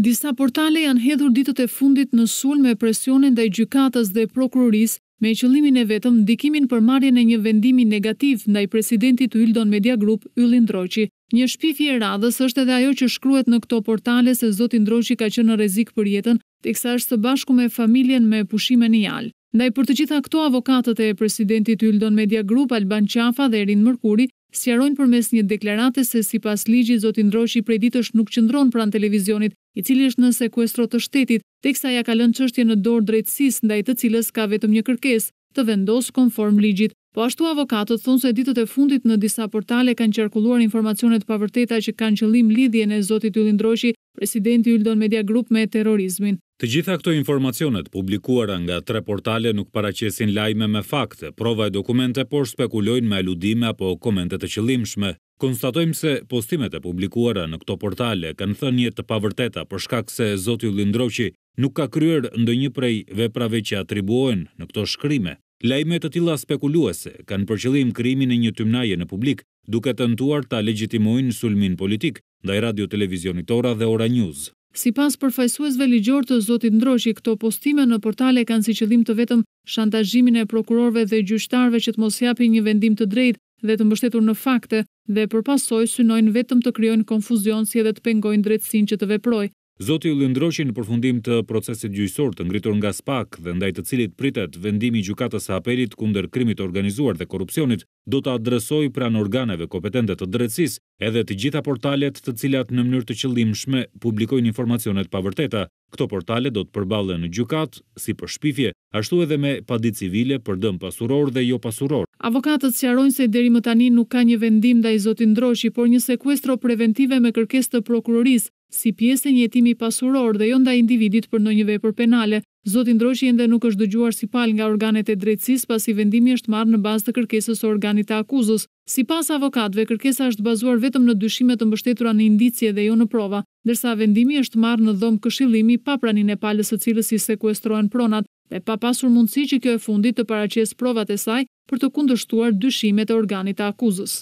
Disa portale janë hedhur ditët e fundit në sul me presionin dhe gjykatës dhe prokuroris me qëllimin e vetëm ndikimin për marjen e një vendimi negativ ndaj presidentit Yldon Media Group, Yllin Droqi. Një shpifi e radhës është edhe ajo që shkruhet në këto portale se zoti Droqi ka qenë në rrezik për jetën, teksa është së bashku me familjen me pushime në jal. Ndaj për të gjitha këto avokatët e presidentit Yldon Media Group, Alban Qafa dhe Erin Mërkuri, sjarojnë përmes një deklarate se si pas zoti Ndroqi prej ditësh nuk qëndron pran televizionit i cili është në sekuestro të shtetit, teksa ja ka lënë çështje në dorë drejtësisë ndaj të cilës ka vetëm një kërkesë të vendos konform ligjit. Po ashtu avokatët thonë se ditët e fundit në disa portale kanë qarkulluar informacione të pavërteta që kanë qëllim lidhjen e zotit Yllin Droshi, presidenti i Yldon Media Group me terrorizmin. Të gjitha këto informacionet publikuara nga tre portale nuk paraqesin lajme me fakte, prova e dokumente, por spekulojnë me aludime apo komente të qëllimshme. Konstatojmë se postimet e publikuara në këto portale kanë thënë një të pavërteta për shkak se Zoti Lindroqi nuk ka kryer ndonjë prej veprave që atribuohen në këto shkrime. Lajme të tilla spekuluese kanë për qëllim krimin e një tymnaje në publik, duke tentuar ta legjitimojnë sulmin politik ndaj Radio televizionitora Ora dhe Ora News. Si pas përfajsuesve ligjor të Zotit Ndroqi, këto postime në portale kanë si qëllim të vetëm shantajimin e prokurorve dhe gjyqtarve që të mos japi një vendim të drejt dhe të mbështetur në fakte dhe për pasoj synojnë vetëm të kryojnë konfuzion si edhe të pengojnë drejtsin që të veproj. Zoti u lëndroqi në përfundim të procesit gjyqësor të ngritur nga SPAK dhe ndaj të cilit pritet vendimi i gjykatës së apelit kundër krimit të organizuar dhe korrupsionit, do të adresoj pran organeve kompetente të drejtësisë edhe të gjitha portalet të cilat në mënyrë të qëllimshme publikojnë informacionet pavërteta, Këto portale do të përballen në gjykat si për shpifje ashtu edhe me padit civile për dëm pasuror dhe jo pasuror. Avokatët sqarojnë se deri më tani nuk ka një vendim ndaj zotit Ndroshi, por një sekuestro preventive me kërkesë të prokuroris, si pjesë e një hetimi pasuror dhe jo ndaj individit për ndonjë vepër penale. Zoti Ndroshi ende nuk është dëgjuar sipas nga organet e drejtësisë pasi vendimi është marrë në bazë të kërkesës së organit të akuzës. Sipas avokatëve, kërkesa është bazuar vetëm në dyshime të mbështetura në indicie dhe jo në prova ndërsa vendimi është marrë në dhomë këshillimi pa pranin e palës së cilës i sekuestrohen pronat dhe pa pasur mundësi që kjo e fundit të paraqes provat e saj për të kundështuar dyshimet e organit të akuzës.